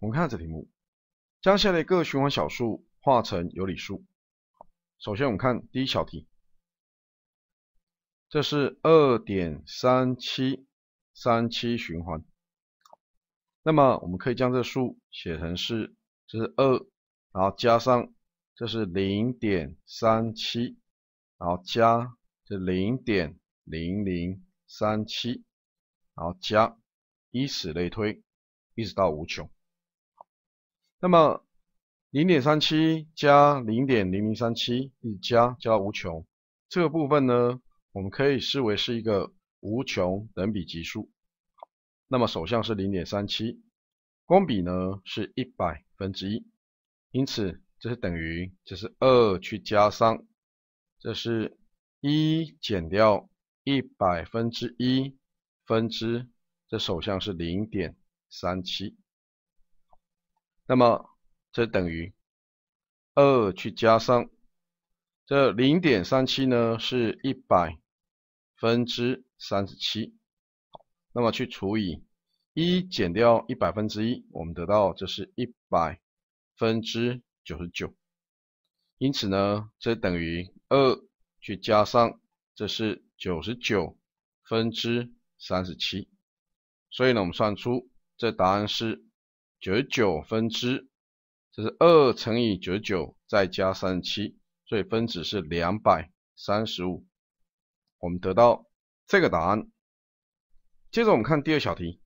我们看这题目，将下列各循环小数化成有理数。首先我们看第一小题，这是二点三七三七循环。那么我们可以将这数写成是这是二，然后加上这是零点三七，然后加这零点零零三七，然后加，以此类推，一直到无穷。那么零点三七加零点零零三七一直加加到无穷，这个部分呢，我们可以视为是一个无穷等比级数。好，那么首项是零点三七，公比呢是一百分之一。因此这是等于这是二去加上，这是一减掉一百分之一分之这首项是零点三七。那么这等于二去加上这零点三七呢，是一百分之三十七。好，那么去除以一减掉一百分之一，我们得到这是一百分之九十九。因此呢，这等于二去加上这是九十九分之三十七。所以呢，我们算出这答案是。九九分之，这是二乘以九九再加三十七，所以分子是两百三十五，我们得到这个答案。接着我们看第二小题，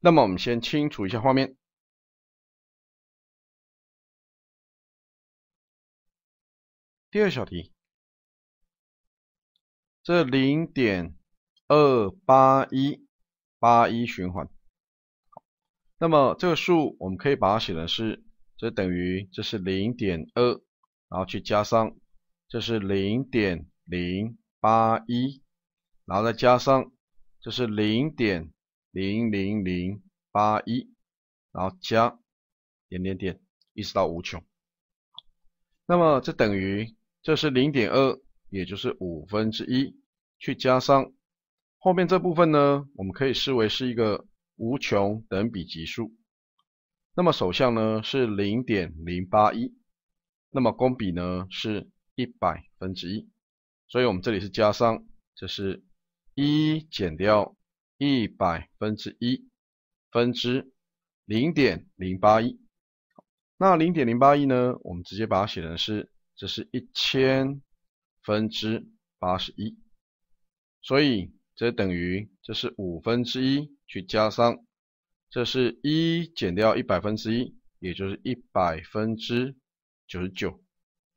那么我们先清除一下画面。第二小题，这零点二八一八一循环。那么这个数，我们可以把它写成是，这等于这是零点二，然后去加上，这是零点零八一，然后再加上，这是零点零零零八一，然后加点点点一直到无穷。那么这等于这是零点二，也就是五分之一，去加上后面这部分呢，我们可以视为是一个。无穷等比级数，那么首项呢是零点零八一，那么公比呢是一百分之一，所以我们这里是加上，这是一减掉一百分之一分之零点零八一，那零点零八一呢，我们直接把它写成是，这是一千分之八十一，所以。这等于这是五分之一去加上，这是一减掉一百分之一，也就是一百分之九十九，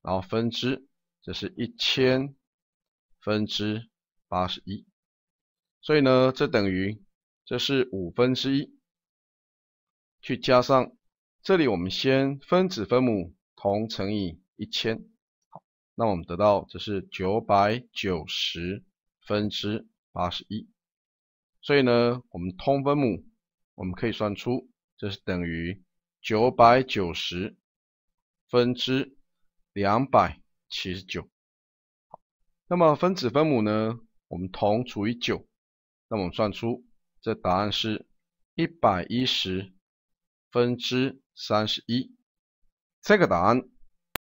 然后分之这是一千分之八十一，所以呢这等于这是五分之一去加上，这里我们先分子分母同乘以一千，好，那我们得到这是九百九十分之。八十一，所以呢，我们通分母，我们可以算出这是等于九百九十分之两百七十九。好，那么分子分母呢，我们同除以九，那我们算出这答案是一百一十分之三十一。这个答案。